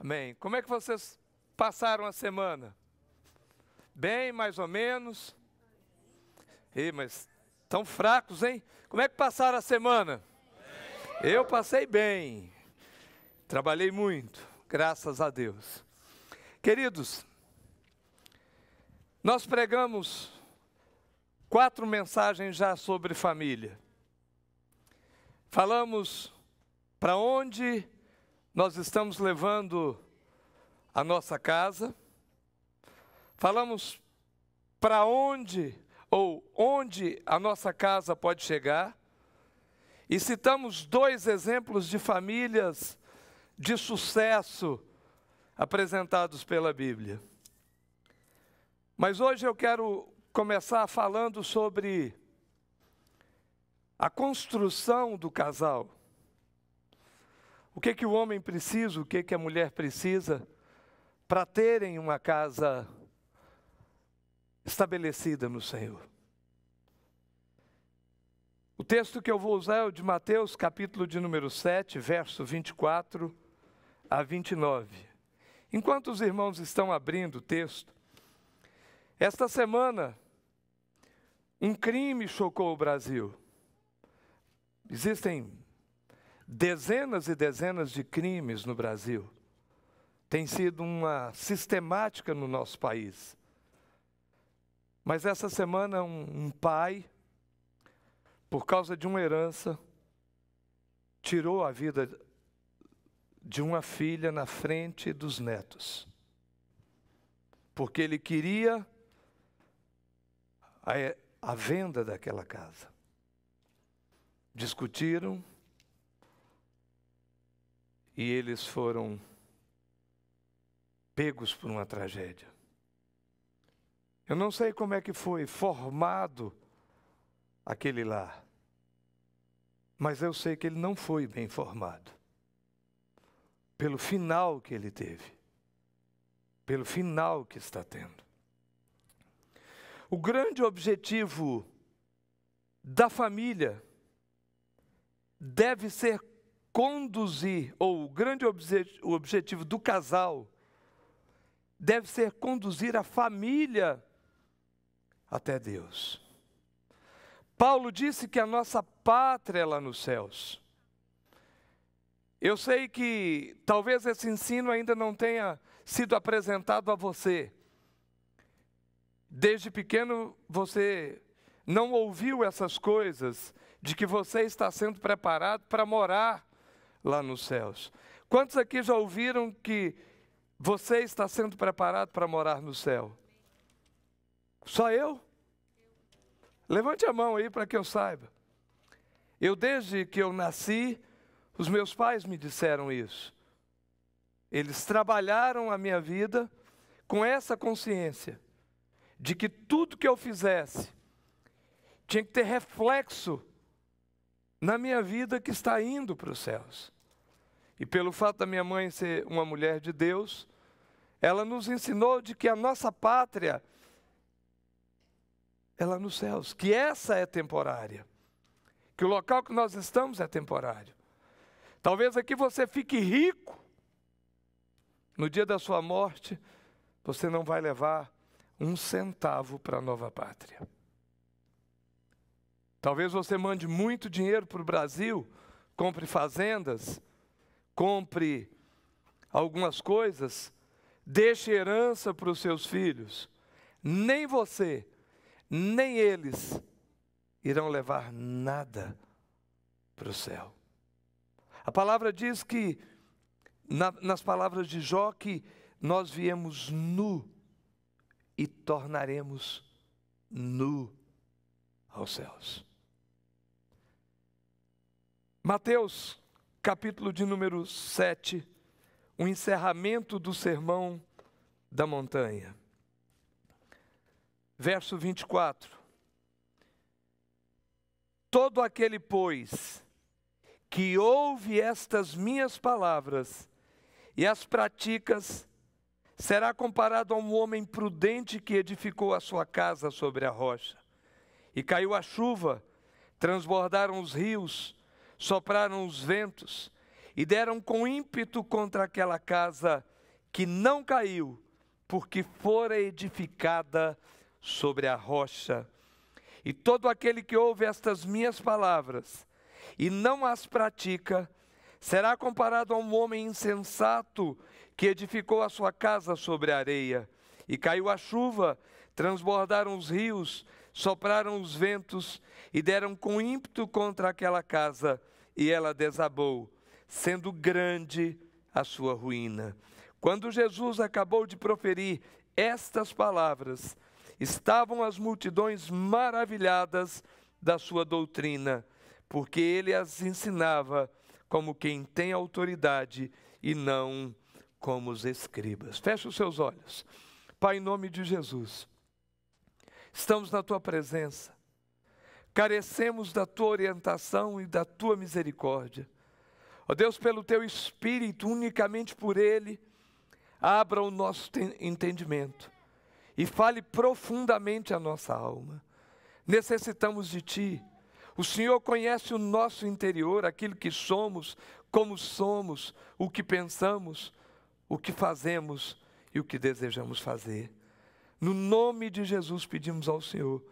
Amém. Como é que vocês passaram a semana? Bem, mais ou menos. Ei, mas tão fracos, hein? Como é que passaram a semana? Eu passei bem. Trabalhei muito graças a Deus. Queridos, nós pregamos quatro mensagens já sobre família. Falamos para onde nós estamos levando a nossa casa. Falamos para onde ou onde a nossa casa pode chegar. E citamos dois exemplos de famílias de sucesso apresentados pela Bíblia. Mas hoje eu quero começar falando sobre a construção do casal. O que é que o homem precisa, o que é que a mulher precisa para terem uma casa estabelecida no Senhor. O texto que eu vou usar é o de Mateus, capítulo de número 7, verso 24 a 29. Enquanto os irmãos estão abrindo o texto, esta semana um crime chocou o Brasil. Existem dezenas e dezenas de crimes no Brasil. Tem sido uma sistemática no nosso país. Mas essa semana, um, um, pai, por causa de uma herança, tirou a vida de uma filha na frente dos netos, porque ele queria a, a venda daquela casa. Discutiram e eles foram pegos por uma tragédia. Eu não sei como é que foi formado aquele lar, mas eu sei que ele não foi bem formado pelo final que ele teve, pelo final que está tendo. O grande objetivo da família deve ser conduzir, ou o grande obje, o objetivo do casal deve ser conduzir a família até Deus. Paulo disse que a nossa pátria é lá nos céus. Eu sei que talvez esse ensino ainda não tenha sido apresentado a você. Desde pequeno você não ouviu essas coisas de que você está sendo preparado para morar lá nos céus. Quantos aqui já ouviram que você está sendo preparado para morar no céu? Só eu? Levante a mão aí para que eu saiba. Eu, desde que eu nasci, os meus pais me disseram isso. Eles trabalharam a minha vida com essa consciência de que tudo que eu fizesse tinha que ter reflexo na minha vida que está indo para os céus. E pelo fato da minha mãe ser uma mulher de Deus, ela nos ensinou de que a nossa pátria ela é nos céus, que essa é temporária, que o local que nós estamos é temporário. Talvez aqui você fique rico. No dia da sua morte, você não vai levar um centavo para a nova pátria. Talvez você mande muito dinheiro para o Brasil, compre fazendas, compre algumas coisas, deixe herança para os seus filhos. Nem você, nem eles irão levar nada para o céu. A palavra diz que, na, nas palavras de Jó, que nós viemos nu e tornaremos nu aos céus. Mateus, capítulo de número 7, o encerramento do sermão da montanha. Verso 24. Todo aquele, pois, que ouve estas minhas palavras e as práticas será comparado a um homem prudente que edificou a sua casa sobre a rocha. E caiu a chuva, transbordaram os rios, sopraram os ventos e deram com ímpeto contra aquela casa que não caiu, porque fora edificada sobre a rocha. E todo aquele que ouve estas minhas palavras e não as pratica, será comparado a um homem insensato que edificou a sua casa sobre a areia. E caiu a chuva, transbordaram os rios, sopraram os ventos e deram com ímpeto contra aquela casa, e ela desabou, sendo grande a sua ruína. Quando Jesus acabou de proferir estas palavras, estavam as multidões maravilhadas da sua doutrina porque ele as ensinava como quem tem autoridade e não como os escribas. Feche os seus olhos. Pai, em nome de Jesus, estamos na tua presença, carecemos da tua orientação e da tua misericórdia. Ó oh Deus, pelo teu Espírito, unicamente por ele, abra o nosso entendimento e fale profundamente a nossa alma. Necessitamos de ti o Senhor conhece o nosso interior, aquilo que somos, como somos, o que pensamos, o que fazemos e o que desejamos fazer. No nome de Jesus pedimos ao Senhor,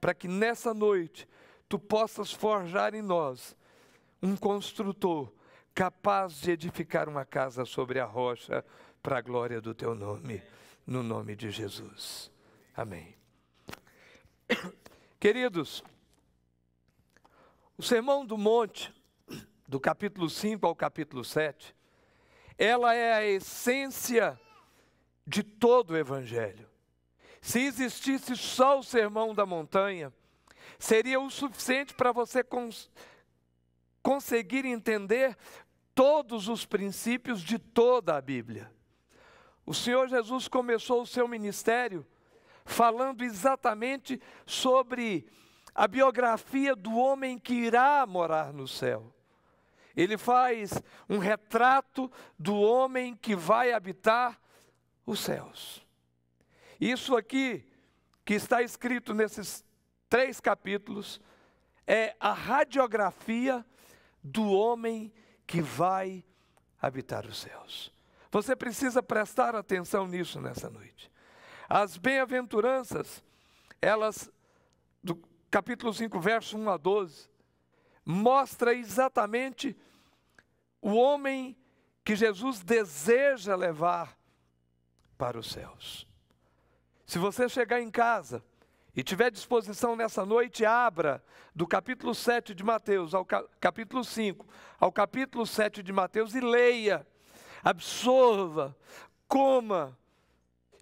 para que nessa noite tu possas forjar em nós um construtor capaz de edificar uma casa sobre a rocha para a glória do teu nome, no nome de Jesus. Amém. Queridos, o Sermão do Monte, do capítulo 5 ao capítulo 7, ela é a essência de todo o Evangelho. Se existisse só o Sermão da Montanha, seria o suficiente para você cons conseguir entender todos os princípios de toda a Bíblia. O Senhor Jesus começou o seu ministério falando exatamente sobre a biografia do homem que irá morar no céu. Ele faz um retrato do homem que vai habitar os céus. Isso aqui, que está escrito nesses três capítulos, é a radiografia do homem que vai habitar os céus. Você precisa prestar atenção nisso nessa noite. As bem-aventuranças, elas capítulo 5, verso 1 a 12, mostra exatamente o homem que Jesus deseja levar para os céus. Se você chegar em casa e tiver disposição nessa noite, abra do capítulo 7 de Mateus ao capítulo 5, ao capítulo 7 de Mateus e leia, absorva, coma,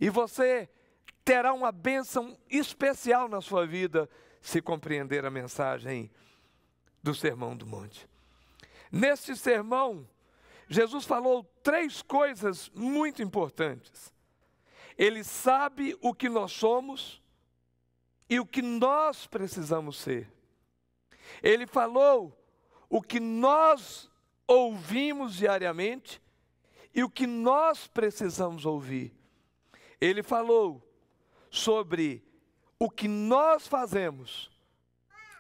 e você terá uma bênção especial na sua vida se compreender a mensagem do Sermão do Monte. Neste sermão, Jesus falou três coisas muito importantes. Ele sabe o que nós somos e o que nós precisamos ser. Ele falou o que nós ouvimos diariamente e o que nós precisamos ouvir. Ele falou sobre o que nós fazemos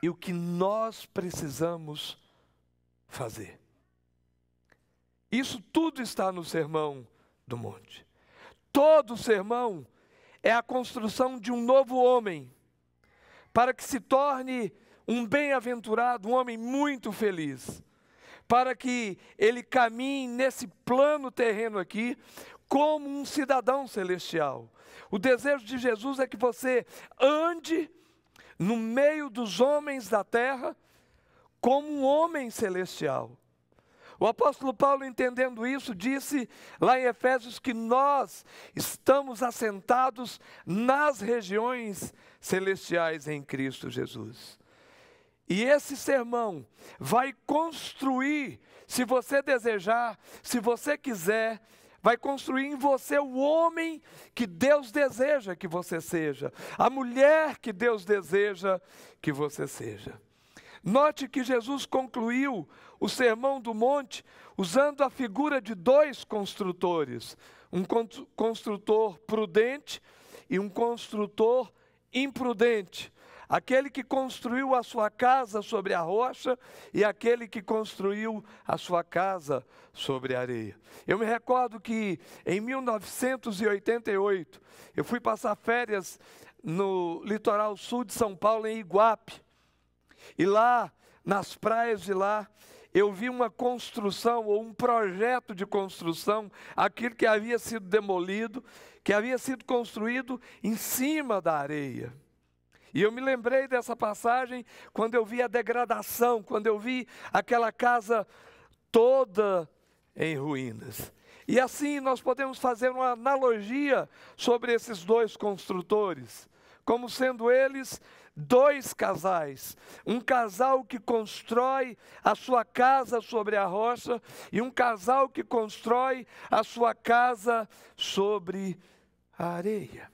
e o que nós precisamos fazer. Isso tudo está no Sermão do Monte. Todo sermão é a construção de um novo homem, para que se torne um bem-aventurado, um homem muito feliz, para que ele caminhe nesse plano terreno aqui como um cidadão celestial, o desejo de Jesus é que você ande no meio dos homens da terra como um homem celestial. O apóstolo Paulo, entendendo isso, disse lá em Efésios que nós estamos assentados nas regiões celestiais em Cristo Jesus. E esse sermão vai construir, se você desejar, se você quiser, vai construir em você o homem que Deus deseja que você seja, a mulher que Deus deseja que você seja. Note que Jesus concluiu o Sermão do Monte usando a figura de dois construtores: um construtor prudente e um construtor imprudente. Aquele que construiu a sua casa sobre a rocha e aquele que construiu a sua casa sobre a areia. Eu me recordo que em 1988 eu fui passar férias no litoral sul de São Paulo, em Iguape. E lá, nas praias de lá, eu vi uma construção ou um projeto de construção, aquilo que havia sido demolido, que havia sido construído em cima da areia. E eu me lembrei dessa passagem quando eu vi a degradação, quando eu vi aquela casa toda em ruínas. E assim nós podemos fazer uma analogia sobre esses dois construtores, como sendo eles dois casais. Um casal que constrói a sua casa sobre a rocha e um casal que constrói a sua casa sobre a areia.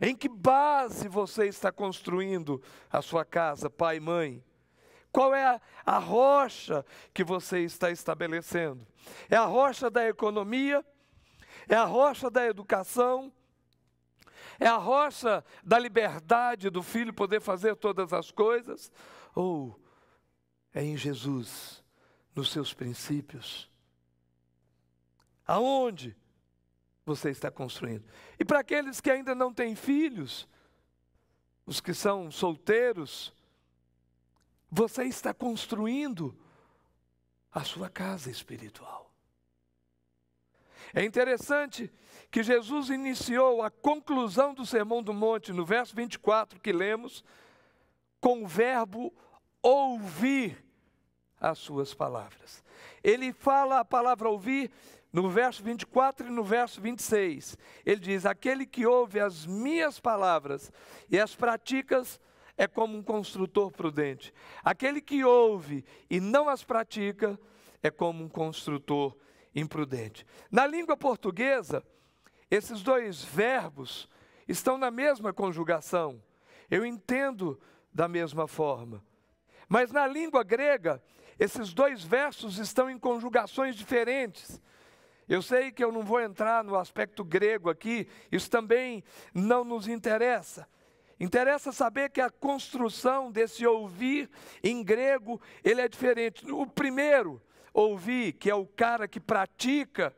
Em que base você está construindo a sua casa, pai e mãe? Qual é a, a rocha que você está estabelecendo? É a rocha da economia? É a rocha da educação? É a rocha da liberdade do filho poder fazer todas as coisas? Ou é em Jesus, nos seus princípios? Aonde você está construindo. E para aqueles que ainda não têm filhos, os que são solteiros, você está construindo a sua casa espiritual. É interessante que Jesus iniciou a conclusão do Sermão do Monte, no verso 24 que lemos, com o verbo ouvir as suas palavras. Ele fala a palavra ouvir no verso 24 e no verso 26, ele diz: Aquele que ouve as minhas palavras e as praticas é como um construtor prudente. Aquele que ouve e não as pratica é como um construtor imprudente. Na língua portuguesa, esses dois verbos estão na mesma conjugação. Eu entendo da mesma forma. Mas na língua grega, esses dois versos estão em conjugações diferentes. Eu sei que eu não vou entrar no aspecto grego aqui, isso também não nos interessa. Interessa saber que a construção desse ouvir em grego, ele é diferente. O primeiro, ouvir, que é o cara que pratica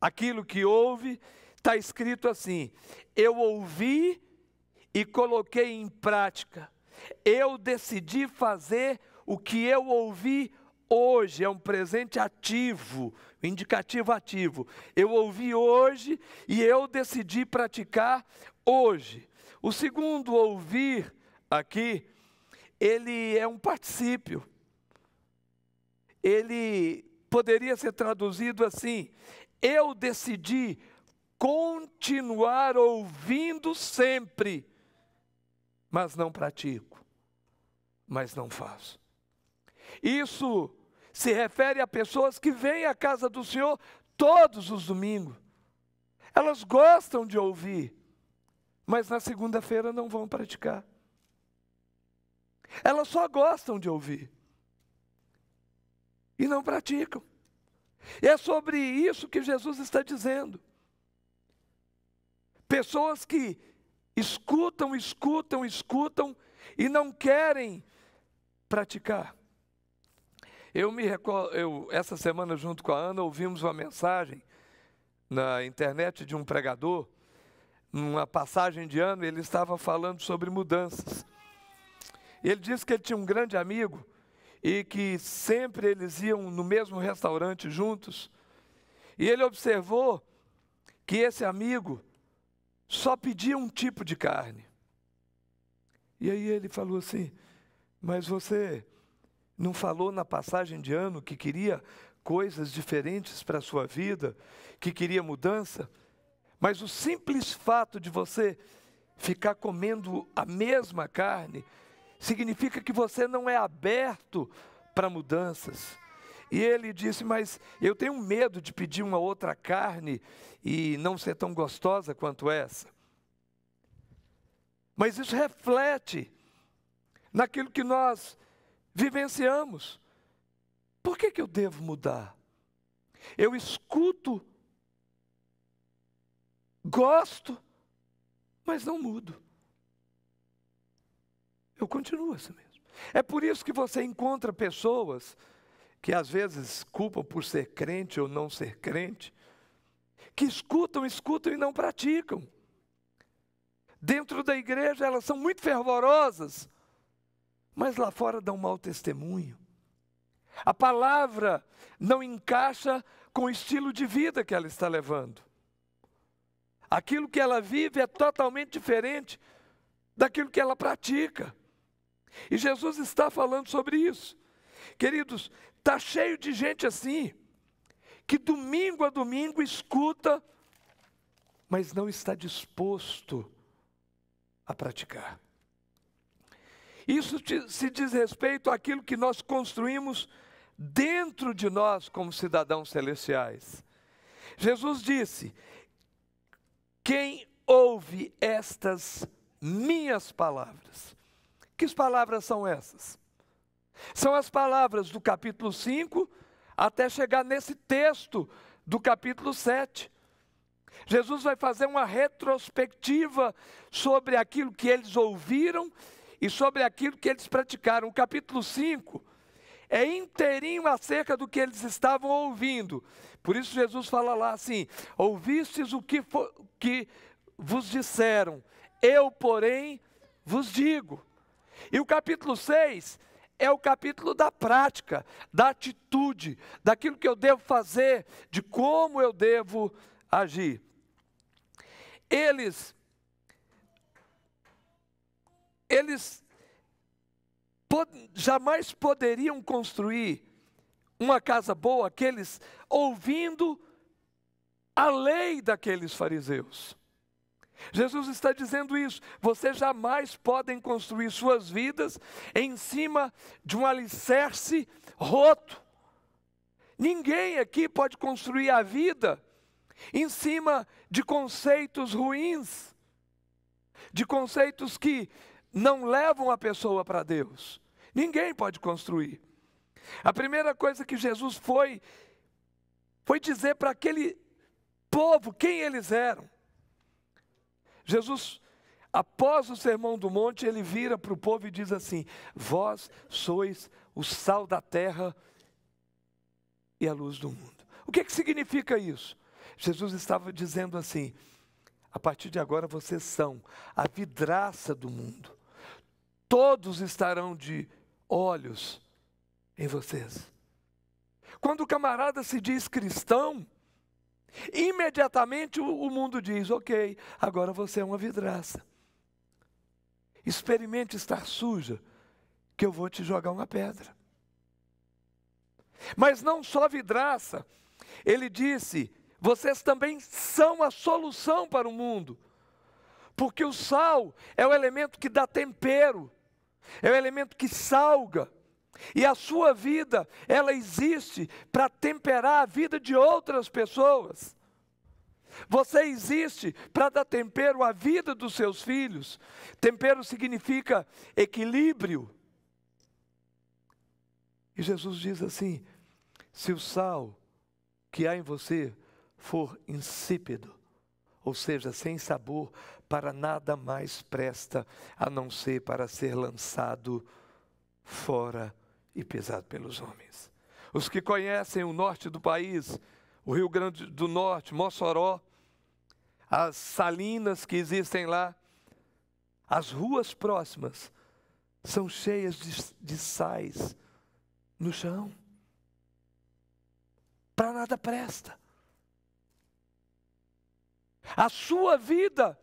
aquilo que ouve, está escrito assim: eu ouvi e coloquei em prática. Eu decidi fazer o que eu ouvi hoje, é um presente ativo, indicativo ativo. Eu ouvi hoje e eu decidi praticar hoje. O segundo ouvir aqui, ele é um particípio. Ele poderia ser traduzido assim: eu decidi continuar ouvindo sempre, mas não pratico, mas não faço. Isso se refere a pessoas que vêm à casa do Senhor todos os domingos. Elas gostam de ouvir, mas na segunda-feira não vão praticar. Elas só gostam de ouvir e não praticam. E é sobre isso que Jesus está dizendo. Pessoas que escutam, escutam, escutam e não querem praticar. Eu me recordo, eu, essa semana, junto com a Ana, ouvimos uma mensagem na internet de um pregador, numa passagem de ano, ele estava falando sobre mudanças. Ele disse que ele tinha um grande amigo e que sempre eles iam no mesmo restaurante juntos. E ele observou que esse amigo só pedia um tipo de carne. E aí ele falou assim: Mas você não falou na passagem de ano que queria coisas diferentes para a sua vida, que queria mudança? Mas o simples fato de você ficar comendo a mesma carne significa que você não é aberto para mudanças. E ele disse: Mas eu tenho medo de pedir uma outra carne e não ser tão gostosa quanto essa. Mas isso reflete naquilo que nós vivenciamos. Por que, que eu devo mudar? Eu escuto, gosto, mas não mudo. Eu continuo assim mesmo. É por isso que você encontra pessoas que às vezes culpam por ser crente ou não ser crente, que escutam, escutam e não praticam. Dentro da igreja elas são muito fervorosas, mas lá fora dão mau testemunho. A palavra não encaixa com o estilo de vida que ela está levando. Aquilo que ela vive é totalmente diferente daquilo que ela pratica. E Jesus está falando sobre isso. Queridos, está cheio de gente assim, que domingo a domingo escuta, mas não está disposto a praticar. Isso se diz respeito àquilo que nós construímos dentro de nós como cidadãos celestiais. Jesus disse: Quem ouve estas minhas palavras. Que palavras são essas? São as palavras do capítulo 5 até chegar nesse texto do capítulo 7. Jesus vai fazer uma retrospectiva sobre aquilo que eles ouviram e sobre aquilo que eles praticaram. O capítulo 5 é inteirinho acerca do que eles estavam ouvindo. Por isso Jesus fala lá assim: Ouvistes o que, for, que vos disseram, eu, porém, vos digo. E o capítulo 6 é o capítulo da prática, da atitude, daquilo que eu devo fazer, de como eu devo agir. Eles eles pod jamais poderiam construir uma casa boa, aqueles ouvindo a lei daqueles fariseus. Jesus está dizendo isso. Vocês jamais podem construir suas vidas em cima de um alicerce roto. Ninguém aqui pode construir a vida em cima de conceitos ruins, de conceitos que não levam a pessoa para Deus. Ninguém pode construir. A primeira coisa que Jesus foi foi dizer para aquele povo quem eles eram. Jesus, após o sermão do monte, ele vira para o povo e diz assim: Vós sois o sal da terra e a luz do mundo. O que, que significa isso? Jesus estava dizendo assim: a partir de agora vocês são a vidraça do mundo todos estarão de olhos em vocês. Quando o camarada se diz cristão, imediatamente o mundo diz: ok, agora você é uma vidraça. Experimente estar suja, que eu vou te jogar uma pedra. Mas não só vidraça, ele disse: vocês também são a solução para o mundo. Porque o sal é o elemento que dá tempero, é o elemento que salga. E a sua vida, ela existe para temperar a vida de outras pessoas. Você existe para dar tempero à vida dos seus filhos. Tempero significa equilíbrio. E Jesus diz assim: se o sal que há em você for insípido, ou seja, sem sabor, para nada mais presta a não ser para ser lançado fora e pesado pelos homens. Os que conhecem o norte do país, o Rio Grande do Norte, Mossoró, as salinas que existem lá, as ruas próximas são cheias de, de sais no chão. Para nada presta. A sua vida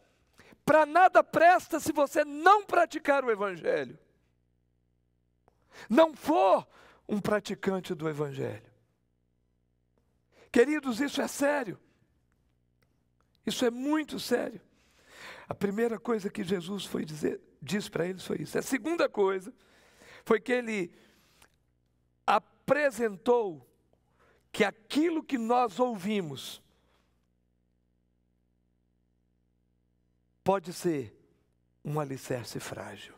para nada presta se você não praticar o Evangelho. Não for um praticante do Evangelho. Queridos, isso é sério. Isso é muito sério. A primeira coisa que Jesus foi dizer, disse para eles foi isso. A segunda coisa foi que ele apresentou que aquilo que nós ouvimos pode ser um alicerce frágil.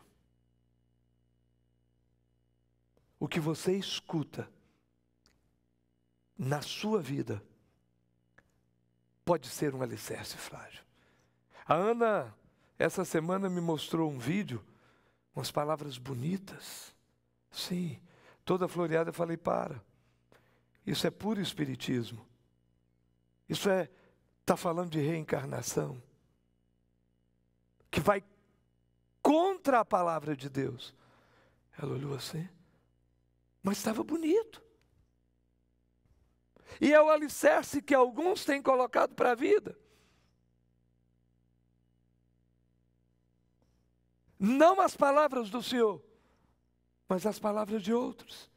O que você escuta na sua vida pode ser um alicerce frágil. A Ana, essa semana, me mostrou um vídeo, umas palavras bonitas. Sim, toda floreada eu falei: para. Isso é puro espiritismo. Isso é, está falando de reencarnação que vai contra a palavra de Deus. Ela olhou assim, mas estava bonito. E é o alicerce que alguns têm colocado para a vida. Não as palavras do Senhor, mas as palavras de outros.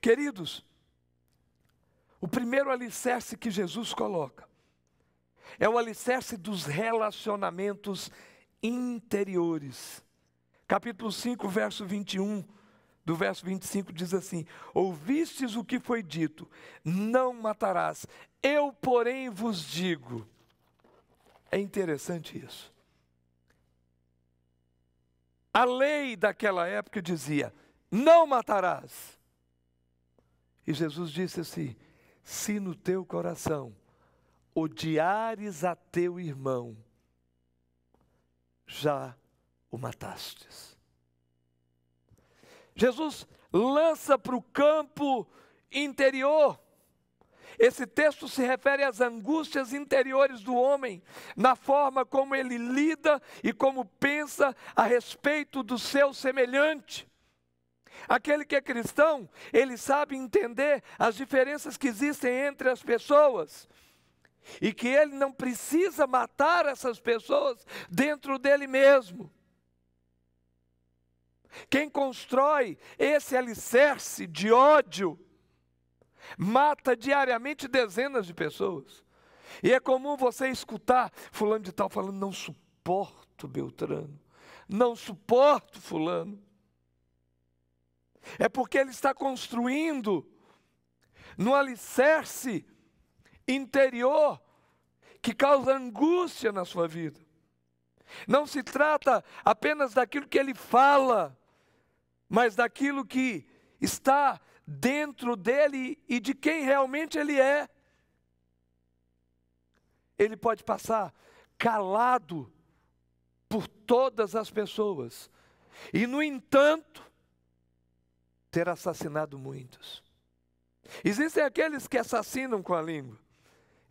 Queridos, o primeiro alicerce que Jesus coloca é o alicerce dos relacionamentos interiores. Capítulo 5, verso 21, do verso 25 diz assim: Ouvistes o que foi dito, não matarás, eu, porém, vos digo. É interessante isso. A lei daquela época dizia: Não matarás. E Jesus disse assim: Se no teu coração odiares a teu irmão, já o matastes. Jesus lança para o campo interior. Esse texto se refere às angústias interiores do homem, na forma como ele lida e como pensa a respeito do seu semelhante. Aquele que é cristão, ele sabe entender as diferenças que existem entre as pessoas e que ele não precisa matar essas pessoas dentro dele mesmo. Quem constrói esse alicerce de ódio mata diariamente dezenas de pessoas. E é comum você escutar fulano de tal falando: não suporto Beltrano, não suporto fulano. É porque ele está construindo no alicerce interior que causa angústia na sua vida. Não se trata apenas daquilo que ele fala, mas daquilo que está dentro dele e de quem realmente ele é. Ele pode passar calado por todas as pessoas e, no entanto, ter assassinado muitos. Existem aqueles que assassinam com a língua.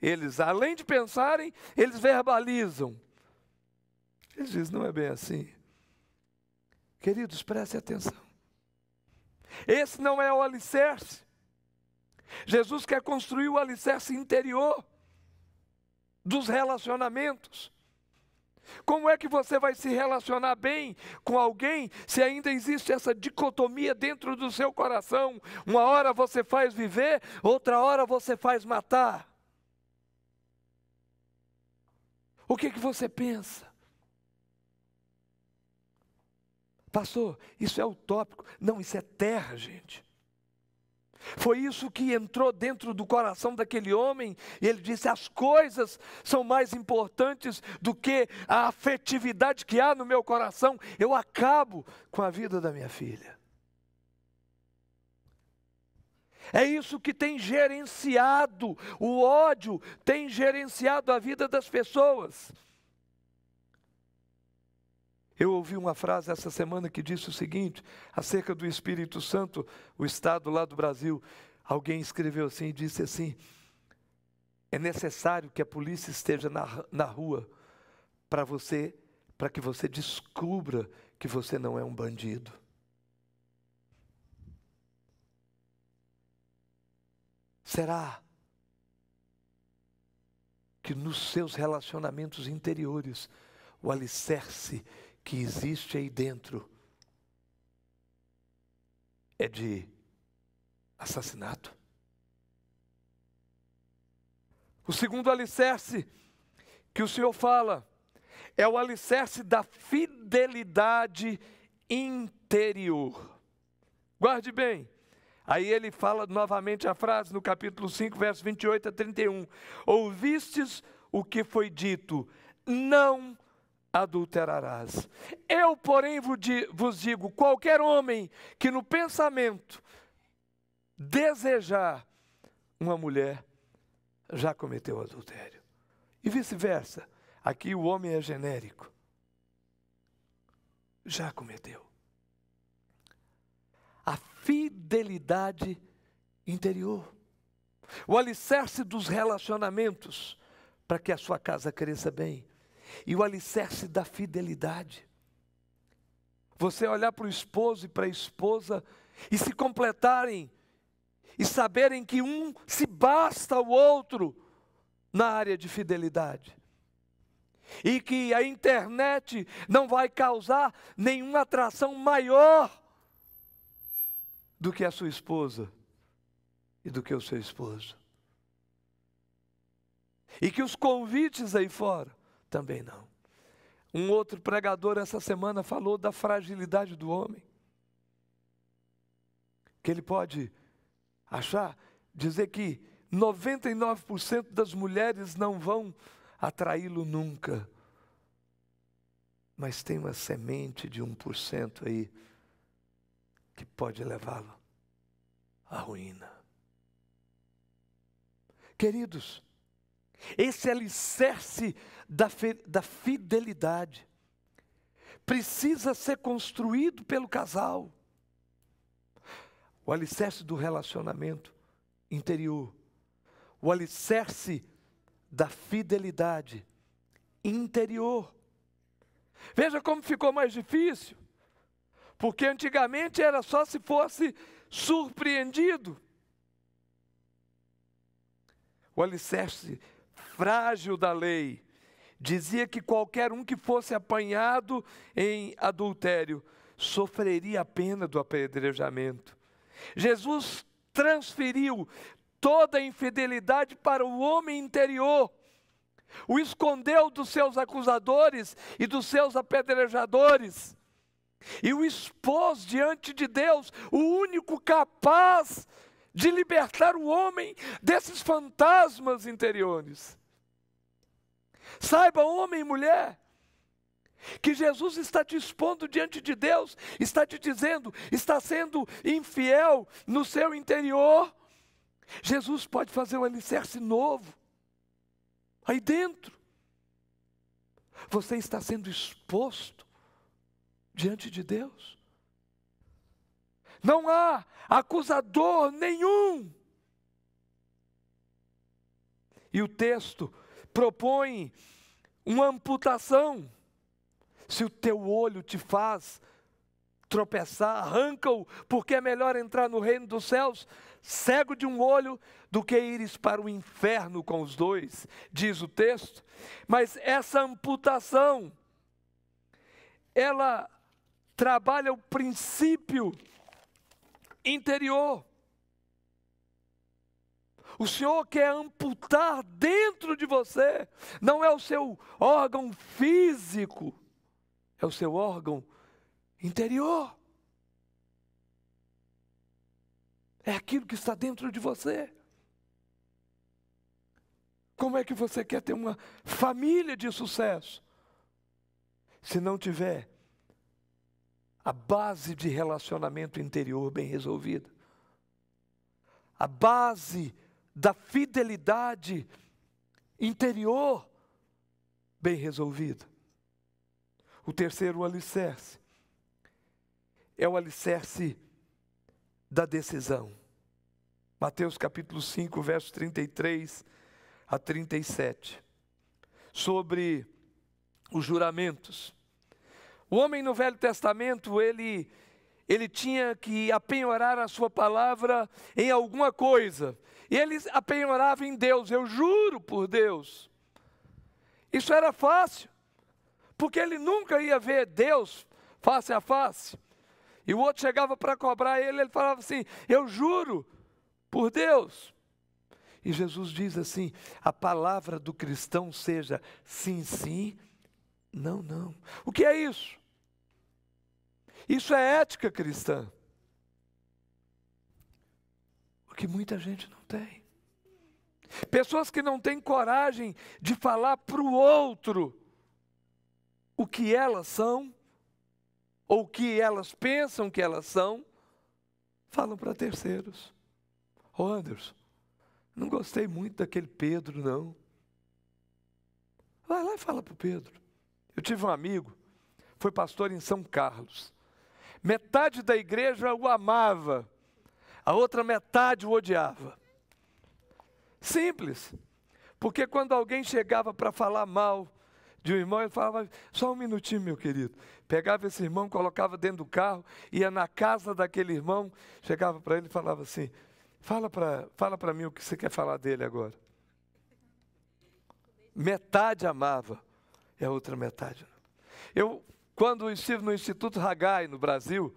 Eles, além de pensarem, eles verbalizam. Eles dizem, não é bem assim. Queridos, prestem atenção. Esse não é o alicerce. Jesus quer construir o alicerce interior dos relacionamentos. Como é que você vai se relacionar bem com alguém se ainda existe essa dicotomia dentro do seu coração? Uma hora você faz viver, outra hora você faz matar. O que, que você pensa? Pastor, isso é utópico. Não, isso é terra, gente. Foi isso que entrou dentro do coração daquele homem, e ele disse: as coisas são mais importantes do que a afetividade que há no meu coração. Eu acabo com a vida da minha filha. É isso que tem gerenciado, o ódio tem gerenciado a vida das pessoas. Eu ouvi uma frase essa semana que disse o seguinte, acerca do Espírito Santo, o Estado lá do Brasil. Alguém escreveu assim e disse assim: é necessário que a polícia esteja na, na rua para você, para que você descubra que você não é um bandido. Será que nos seus relacionamentos interiores, o alicerce que existe aí dentro é de assassinato? O segundo alicerce que o Senhor fala é o alicerce da fidelidade interior. Guarde bem, Aí ele fala novamente a frase no capítulo 5, verso 28 a 31. Ouvistes o que foi dito, não adulterarás. Eu, porém, vos digo: qualquer homem que no pensamento desejar uma mulher, já cometeu adultério. E vice-versa. Aqui o homem é genérico. Já cometeu fidelidade interior. O alicerce dos relacionamentos para que a sua casa cresça bem. E o alicerce da fidelidade. Você olhar para o esposo e para a esposa e se completarem e saberem que um se basta ao outro na área de fidelidade. E que a internet não vai causar nenhuma atração maior do que a sua esposa e do que o seu esposo. E que os convites aí fora também não. Um outro pregador essa semana falou da fragilidade do homem. Que ele pode achar, dizer que 99% das mulheres não vão atraí-lo nunca. Mas tem uma semente de 1% aí que pode levá-lo a ruína. Queridos, esse alicerce da, da fidelidade precisa ser construído pelo casal. O alicerce do relacionamento interior, o alicerce da fidelidade interior. Veja como ficou mais difícil, porque antigamente era só se fosse surpreendido. O alicerce frágil da lei dizia que qualquer um que fosse apanhado em adultério sofreria a pena do apedrejamento. Jesus transferiu toda a infidelidade para o homem interior, o escondeu dos seus acusadores e dos seus apedrejadores e o expôs diante de Deus, o único capaz de libertar o homem desses fantasmas interiores. Saiba, homem e mulher, que Jesus está te expondo diante de Deus, está te dizendo, está sendo infiel no seu interior. Jesus pode fazer um alicerce novo aí dentro. Você está sendo exposto diante de Deus. Não há acusador nenhum. E o texto propõe uma amputação. Se o teu olho te faz tropeçar, arranca-o, porque é melhor entrar no reino dos céus cego de um olho do que ires para o inferno com os dois, diz o texto. Mas essa amputação, ela trabalha o princípio interior. O Senhor quer amputar dentro de você, não é o seu órgão físico, é o seu órgão interior. É aquilo que está dentro de você. Como é que você quer ter uma família de sucesso? Se não tiver a base de relacionamento interior bem resolvida, a base da fidelidade interior bem resolvida. O terceiro alicerce é o alicerce da decisão. Mateus capítulo 5, versos 33 a 37. Sobre os juramentos. O homem no Velho Testamento, ele ele tinha que apenhorar a sua palavra em alguma coisa. E ele apenhorava em Deus, eu juro por Deus. Isso era fácil, porque ele nunca ia ver Deus face a face. E o outro chegava para cobrar ele, ele falava assim: Eu juro por Deus. E Jesus diz assim: A palavra do cristão seja sim, sim não, não. O que é isso? Isso é ética cristã. O que muita gente não tem. Pessoas que não têm coragem de falar para o outro o que elas são, ou o que elas pensam que elas são, falam para terceiros. Ô oh, Anderson, não gostei muito daquele Pedro, não. Vai lá e fala para o Pedro. Eu tive um amigo, foi pastor em São Carlos. Metade da igreja o amava, a outra metade o odiava. Simples. Porque quando alguém chegava para falar mal de um irmão, ele falava: só um minutinho, meu querido. Pegava esse irmão, colocava dentro do carro, ia na casa daquele irmão, chegava para ele e falava assim: fala para fala mim o que você quer falar dele agora. Metade amava, é a outra metade. Eu, quando estive no Instituto Ragai, no Brasil,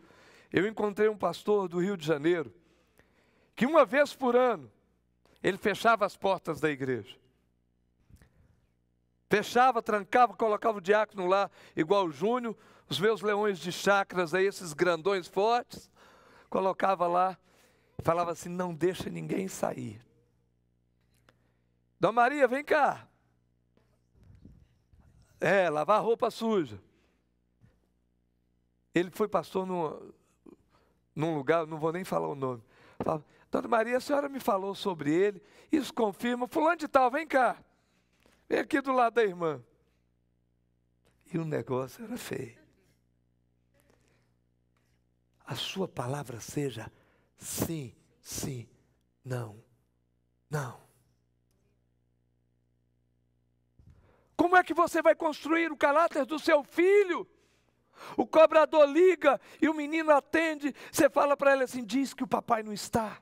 eu encontrei um pastor do Rio de Janeiro, que uma vez por ano, ele fechava as portas da igreja. Fechava, trancava, colocava o diácono lá, igual o Júnior, os meus leões de chacras, aí, esses grandões fortes, colocava lá, falava assim: não deixa ninguém sair. Dona Maria, vem cá. É, lavar roupa suja. Ele foi pastor num, num lugar, não vou nem falar o nome. Falava, Dona Maria, a senhora me falou sobre ele, isso confirma. Fulano de tal, vem cá. Vem aqui do lado da irmã. E o negócio era feio. A sua palavra seja sim, sim, não, não. Como é que você vai construir o caráter do seu filho? O cobrador liga e o menino atende. Você fala para ele assim: diz que o papai não está.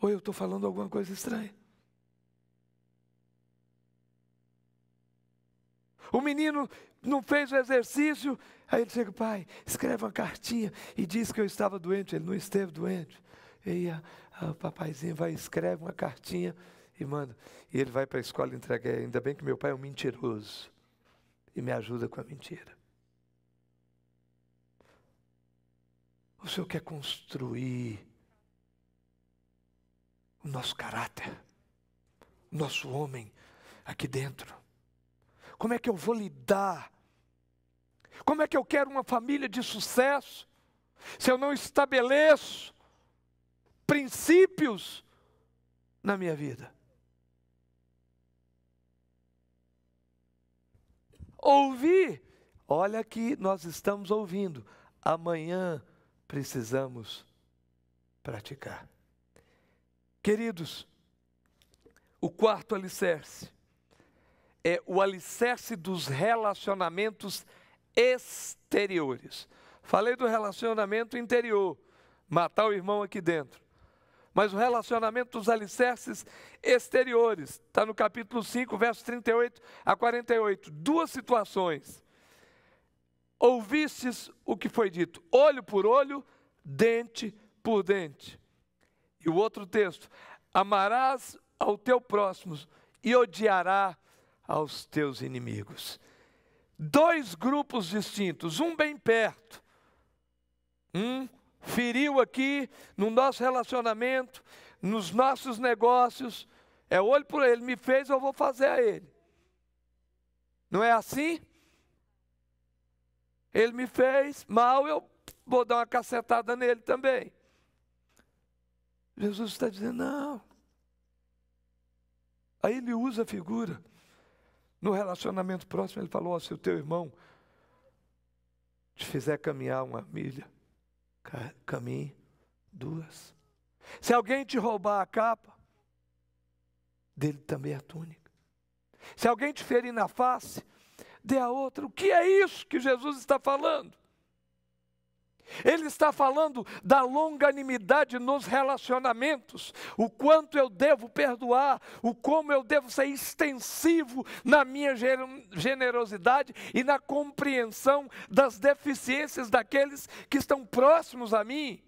Ou eu estou falando alguma coisa estranha? O menino não fez o exercício. Aí ele chega, pai, escreve uma cartinha e diz que eu estava doente. Ele não esteve doente. E a, ah, o papaizinho vai, escreve uma cartinha e manda. E ele vai para a escola e entrega. É, ainda bem que meu pai é um mentiroso e me ajuda com a mentira. O Senhor quer construir o nosso caráter, o nosso homem aqui dentro. Como é que eu vou lidar? Como é que eu quero uma família de sucesso se eu não estabeleço princípios na minha vida. Ouvir, olha que nós estamos ouvindo, amanhã precisamos praticar. Queridos, o quarto alicerce é o alicerce dos relacionamentos exteriores. Falei do relacionamento interior, matar o irmão aqui dentro mas o relacionamento dos alicerces exteriores. Está no capítulo 5, versos 38 a 48. Duas situações. Ouvistes o que foi dito, olho por olho, dente por dente. E o outro texto: amarás ao teu próximo e odiará aos teus inimigos. Dois grupos distintos, um bem perto, um feriu aqui no nosso relacionamento, nos nossos negócios. É olho por ele, me fez, eu vou fazer a ele. Não é assim? Ele me fez mal, eu vou dar uma cacetada nele também. Jesus está dizendo, não. Aí ele usa a figura. No relacionamento próximo, ele falou: oh, se o teu irmão te fizer caminhar uma milha, caminhe duas. Se alguém te roubar a capa, dele também a túnica. Se alguém te ferir na face, dê a outra. O que é isso que Jesus está falando? Ele está falando da longanimidade nos relacionamentos, o quanto eu devo perdoar, o como eu devo ser extensivo na minha generosidade e na compreensão das deficiências daqueles que estão próximos a mim.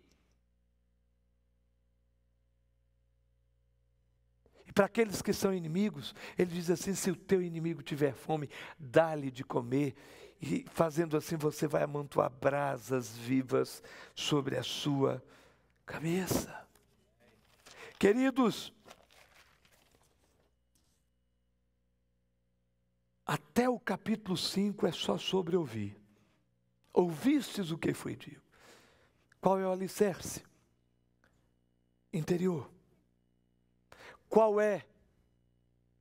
E para aqueles que são inimigos, ele diz assim: se o teu inimigo tiver fome, dá-lhe de comer e fazendo assim você vai amontoar brasas vivas sobre a sua cabeça. Queridos, até o capítulo 5 é só sobre ouvir. Ouvistes o que foi dito. Qual é o alicerce? Interior. Qual é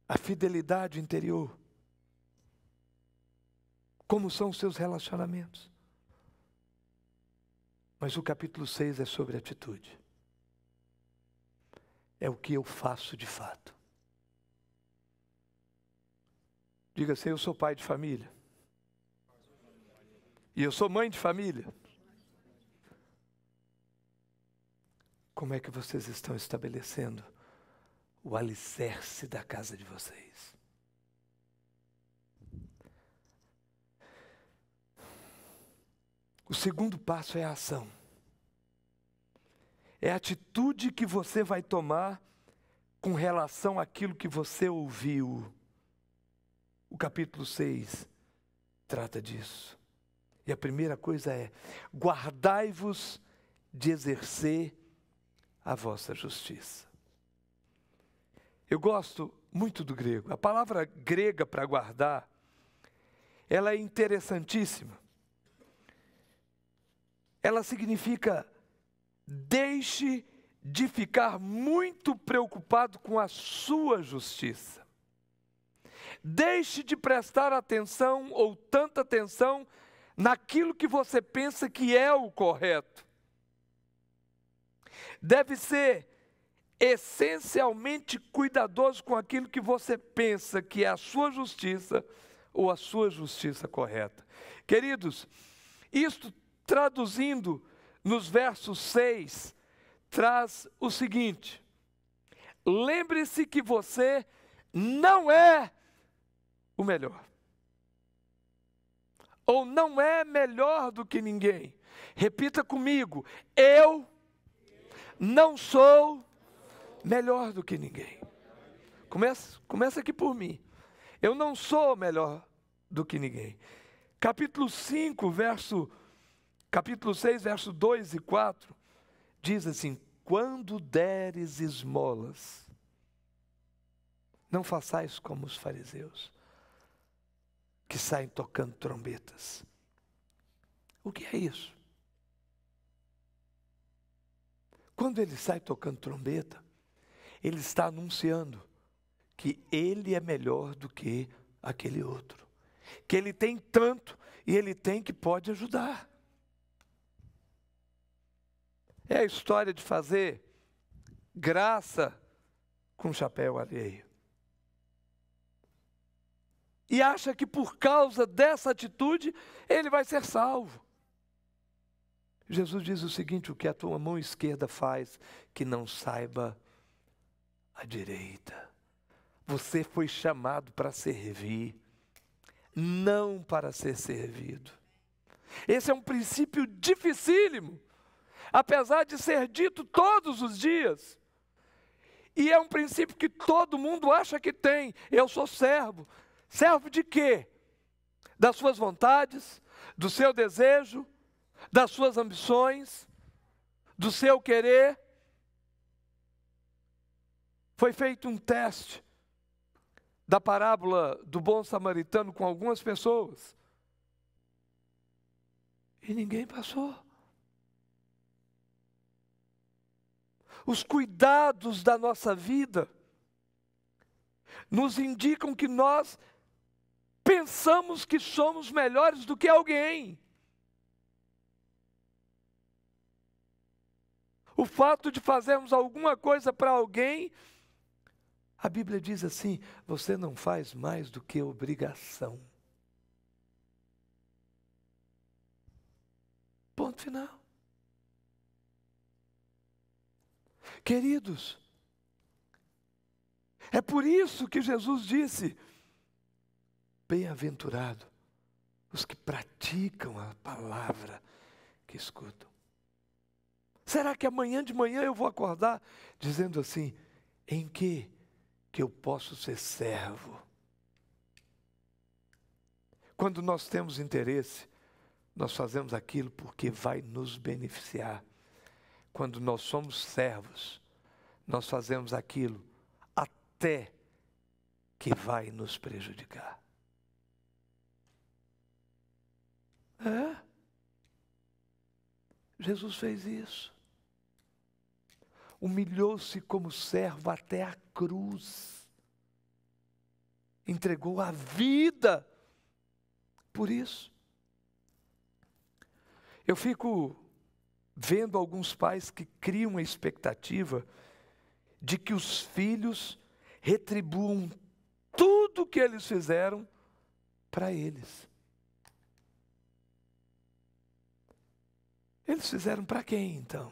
a fidelidade interior? Como são os seus relacionamentos? Mas o capítulo 6 é sobre atitude. É o que eu faço de fato. Diga assim: eu sou pai de família. E eu sou mãe de família. Como é que vocês estão estabelecendo o alicerce da casa de vocês? O segundo passo é a ação. É a atitude que você vai tomar com relação àquilo que você ouviu. O capítulo 6 trata disso. E a primeira coisa é: guardai-vos de exercer a vossa justiça. Eu gosto muito do grego. A palavra grega para guardar, ela é interessantíssima ela significa deixe de ficar muito preocupado com a sua justiça. Deixe de prestar atenção ou tanta atenção naquilo que você pensa que é o correto. Deve ser essencialmente cuidadoso com aquilo que você pensa que é a sua justiça ou a sua justiça correta. Queridos, isto traduzindo nos versos 6, traz o seguinte: lembre-se que você não é o melhor. Ou não é melhor do que ninguém. Repita comigo: eu não sou melhor do que ninguém. Começa, começa aqui por mim. Eu não sou melhor do que ninguém. Capítulo 5, verso 1 capítulo 6, verso 2 e 4, diz assim: Quando deres esmolas, não façais como os fariseus, que saem tocando trombetas. O que é isso? Quando ele sai tocando trombeta, ele está anunciando que ele é melhor do que aquele outro, que ele tem tanto e ele tem que pode ajudar. É a história de fazer graça com chapéu alheio. E acha que por causa dessa atitude ele vai ser salvo. Jesus diz o seguinte: o que a tua mão esquerda faz, que não saiba a direita. Você foi chamado para servir, não para ser servido. Esse é um princípio dificílimo apesar de ser dito todos os dias. E é um princípio que todo mundo acha que tem. Eu sou servo. Servo de quê? Das suas vontades, do seu desejo, das suas ambições, do seu querer. Foi feito um teste da parábola do bom samaritano com algumas pessoas. E ninguém passou. os cuidados da nossa vida nos indicam que nós pensamos que somos melhores do que alguém. O fato de fazermos alguma coisa para alguém, a Bíblia diz assim: você não faz mais do que obrigação. Ponto final. Queridos, é por isso que Jesus disse: Bem-aventurado os que praticam a palavra que escutam. Será que amanhã de manhã eu vou acordar dizendo assim: em que que eu posso ser servo? Quando nós temos interesse, nós fazemos aquilo porque vai nos beneficiar quando nós somos servos, nós fazemos aquilo até que vai nos prejudicar. É. Jesus fez isso. Humilhou-se como servo até a cruz. Entregou a vida por isso. Eu fico vendo alguns pais que criam a expectativa de que os filhos retribuam tudo o que eles fizeram para eles. Eles fizeram para quem então?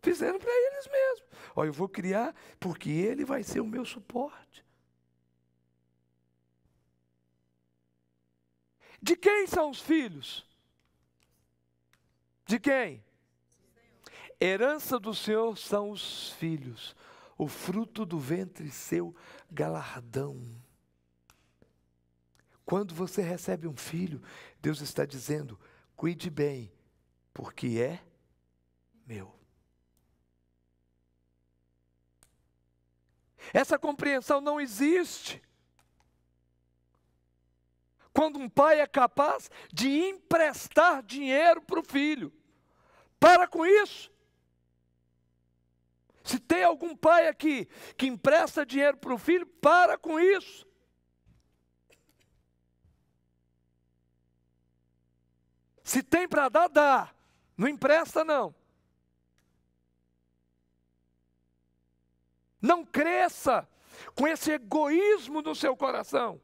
Fizeram para eles mesmos. Olha, eu vou criar porque ele vai ser o meu suporte. De quem são os filhos? De quem? Herança do Senhor são os filhos, o fruto do ventre seu galardão. Quando você recebe um filho, Deus está dizendo: cuide bem, porque é meu. Essa compreensão não existe quando um pai é capaz de emprestar dinheiro para o filho. Para com isso. Se tem algum pai aqui que empresta dinheiro para o filho, para com isso. Se tem para dar, dá. Não empresta, não. Não cresça com esse egoísmo no seu coração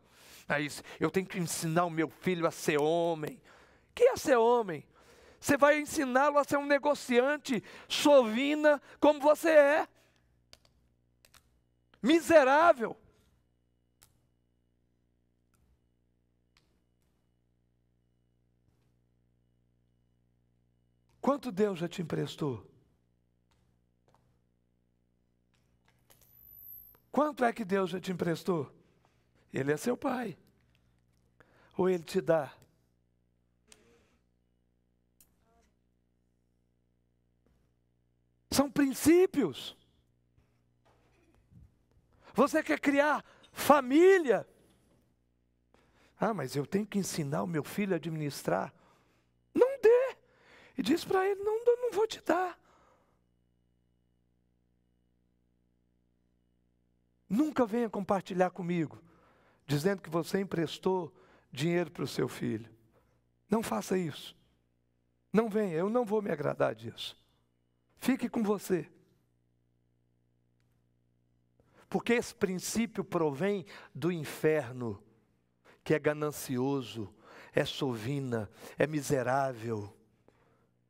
a isso. Eu tenho que ensinar o meu filho a ser homem. Que é ser homem? Você vai ensiná-lo a ser um negociante, sovina, como você é. Miserável. Quanto Deus já te emprestou? Quanto é que Deus já te emprestou? Ele é seu pai. Ou ele te dá? São princípios. Você quer criar família? Ah, mas eu tenho que ensinar o meu filho a administrar. Não dê. E diz para ele: não, não vou te dar. Nunca venha compartilhar comigo dizendo que você emprestou dinheiro para o seu filho. Não faça isso. Não venha, eu não vou me agradar disso. Fique com você. Porque esse princípio provém do inferno, que é ganancioso, é sovina, é miserável,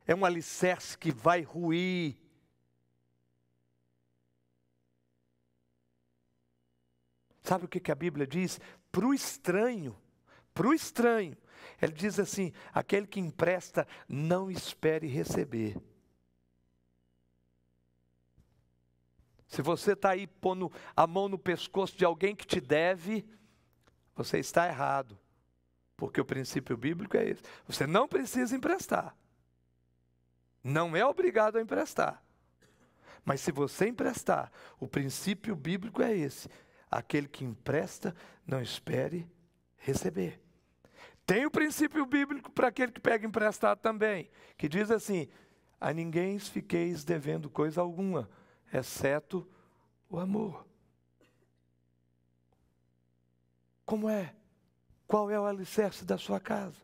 é um alicerce que vai ruir Sabe o que, que a Bíblia diz? Para o estranho, para o estranho. Ele diz assim: aquele que empresta, não espere receber. Se você está aí pondo a mão no pescoço de alguém que te deve, você está errado. Porque o princípio bíblico é esse. Você não precisa emprestar. Não é obrigado a emprestar. Mas se você emprestar, o princípio bíblico é esse. Aquele que empresta, não espere receber. Tem o princípio bíblico para aquele que pega emprestado também, que diz assim: a ninguém fiqueis devendo coisa alguma, exceto o amor. Como é? Qual é o alicerce da sua casa?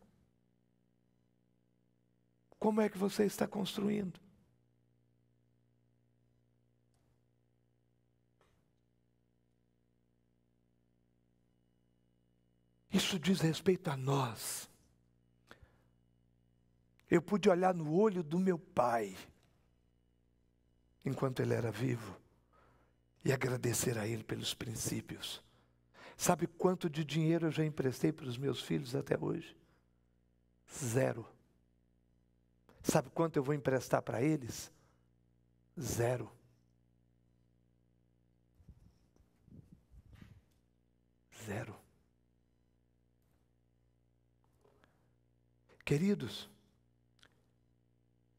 Como é que você está construindo? Isso diz respeito a nós. Eu pude olhar no olho do meu pai, enquanto ele era vivo, e agradecer a ele pelos princípios. Sabe quanto de dinheiro eu já emprestei para os meus filhos até hoje? Zero. Sabe quanto eu vou emprestar para eles? Zero. Zero. Queridos,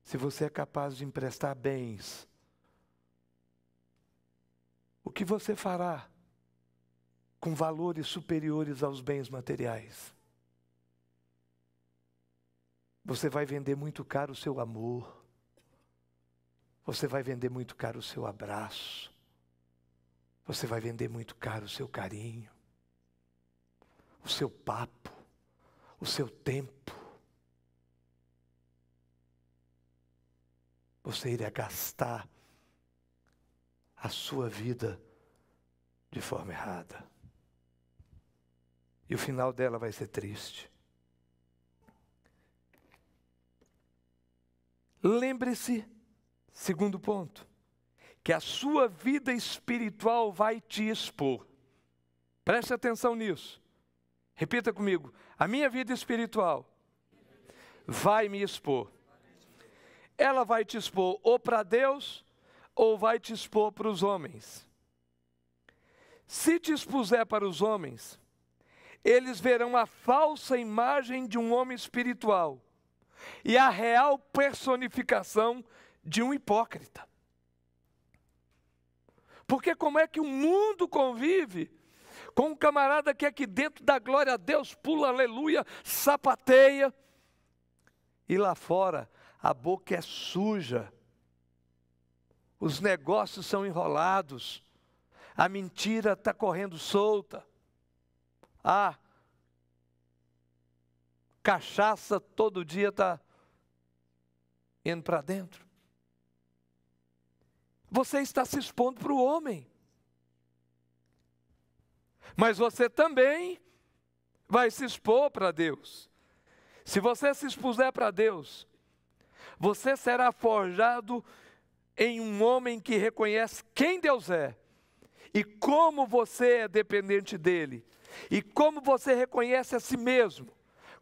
se você é capaz de emprestar bens, o que você fará com valores superiores aos bens materiais? Você vai vender muito caro o seu amor, você vai vender muito caro o seu abraço, você vai vender muito caro o seu carinho, o seu papo, o seu tempo você iria gastar a sua vida de forma errada. E o final dela vai ser triste. Lembre-se, segundo ponto, que a sua vida espiritual vai te expor. Preste atenção nisso. Repita comigo: a minha vida espiritual vai me expor ela vai te expor ou para Deus ou vai te expor para os homens. Se te expuser para os homens, eles verão a falsa imagem de um homem espiritual e a real personificação de um hipócrita. Porque como é que o mundo convive com um camarada que aqui é dentro da glória a Deus pula aleluia, sapateia e lá fora a boca é suja, os negócios são enrolados, a mentira está correndo solta, a cachaça todo dia está indo para dentro. Você está se expondo para o homem. Mas você também vai se expor para Deus. Se você se expuser para Deus, você será forjado em um homem que reconhece quem Deus é e como você é dependente dele, e como você reconhece a si mesmo,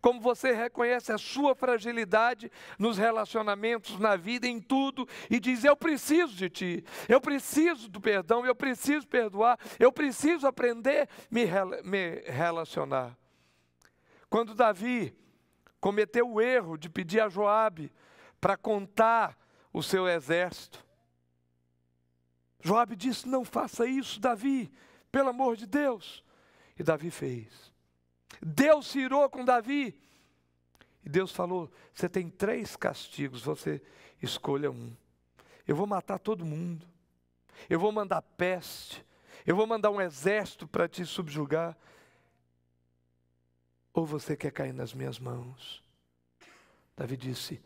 como você reconhece a sua fragilidade nos relacionamentos, na vida, em tudo, e diz: Eu preciso de ti, eu preciso do perdão, eu preciso perdoar, eu preciso aprender a me, me relacionar. Quando Davi cometeu o erro de pedir a Joabe para contar o seu exército. Joabe disse: "Não faça isso, Davi, pelo amor de Deus". E Davi fez. Deus se irou com Davi. E Deus falou: "Você tem três castigos, você escolha um. Eu vou matar todo mundo. Eu vou mandar peste, eu vou mandar um exército para te subjugar. Ou você quer cair nas minhas mãos?" Davi disse: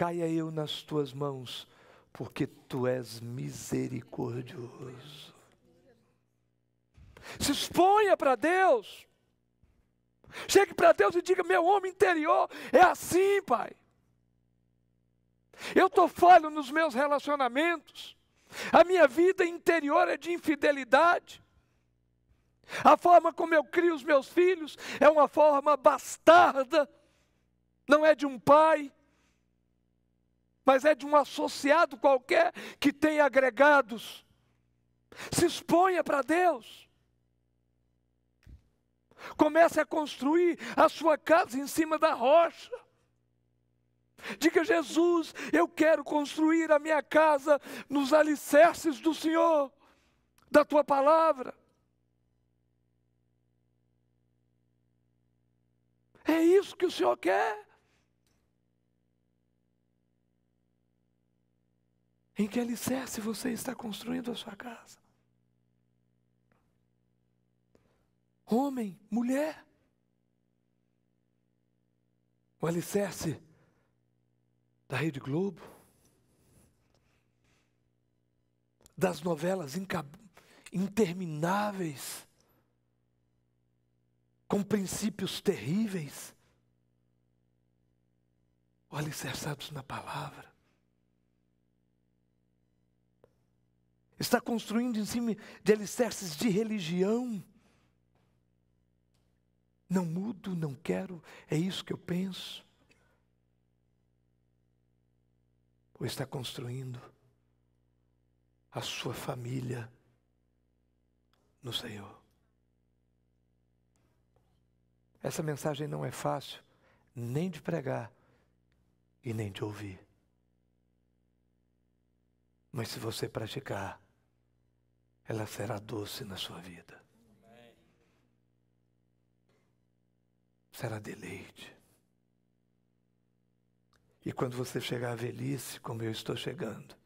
caia eu nas tuas mãos, porque tu és misericordioso. Se exponha para Deus. Chegue para Deus e diga: Meu homem interior é assim, Pai. Eu estou falho nos meus relacionamentos. A minha vida interior é de infidelidade. A forma como eu crio os meus filhos é uma forma bastarda, não é de um pai mas é de um associado qualquer que tem agregados. Se exponha para Deus. Comece a construir a sua casa em cima da rocha. Diga, Jesus, eu quero construir a minha casa nos alicerces do Senhor, da tua palavra. É isso que o Senhor quer. Em que alicerce você está construindo a sua casa? Homem, mulher. O alicerce da Rede Globo, das novelas intermináveis, com princípios terríveis, o alicerçados na palavra. está construindo em cima de alicerces de religião. Não mudo, não quero, é isso que eu penso. Ou está construindo a sua família no Senhor. Essa mensagem não é fácil nem de pregar e nem de ouvir. Mas se você praticar, ela será doce na sua vida. Será deleite. E quando você chegar à velhice, como eu estou chegando,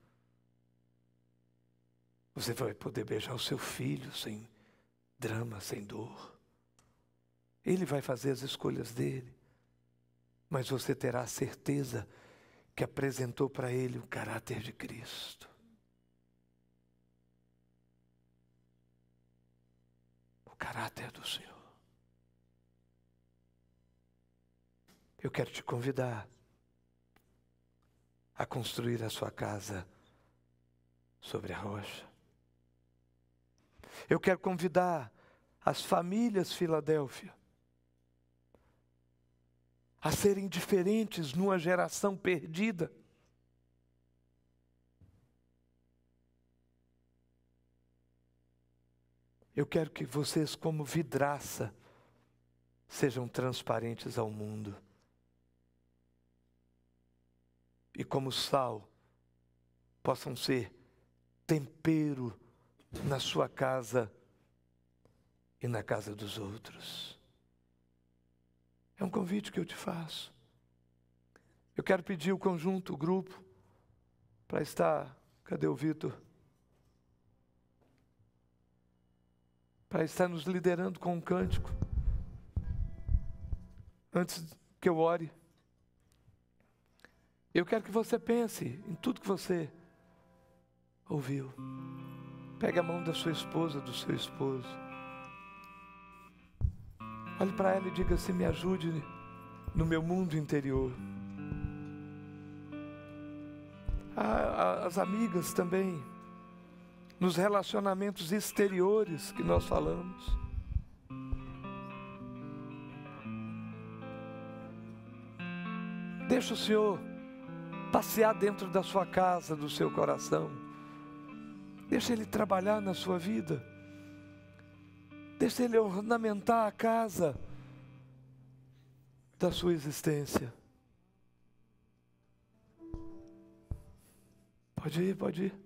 você vai poder beijar o seu filho sem drama, sem dor. Ele vai fazer as escolhas dele, mas você terá a certeza que apresentou para ele o caráter de Cristo. caráter do Senhor. Eu quero te convidar a construir a sua casa sobre a rocha. Eu quero convidar as famílias Filadélfia a serem diferentes numa geração perdida Eu quero que vocês, como vidraça, sejam transparentes ao mundo. E como sal, possam ser tempero na sua casa e na casa dos outros. É um convite que eu te faço. Eu quero pedir o conjunto, o grupo, para estar. Cadê o Vitor? para estar nos liderando com um cântico. Antes que eu ore, eu quero que você pense em tudo que você ouviu. Pega a mão da sua esposa, do seu esposo. Olhe para ela e diga assim: me ajude no meu mundo interior. as amigas também nos relacionamentos exteriores que nós falamos. Deixa o Senhor passear dentro da sua casa, do seu coração. Deixa Ele trabalhar na sua vida. Deixa Ele ornamentar a casa da sua existência. Pode ir, pode ir.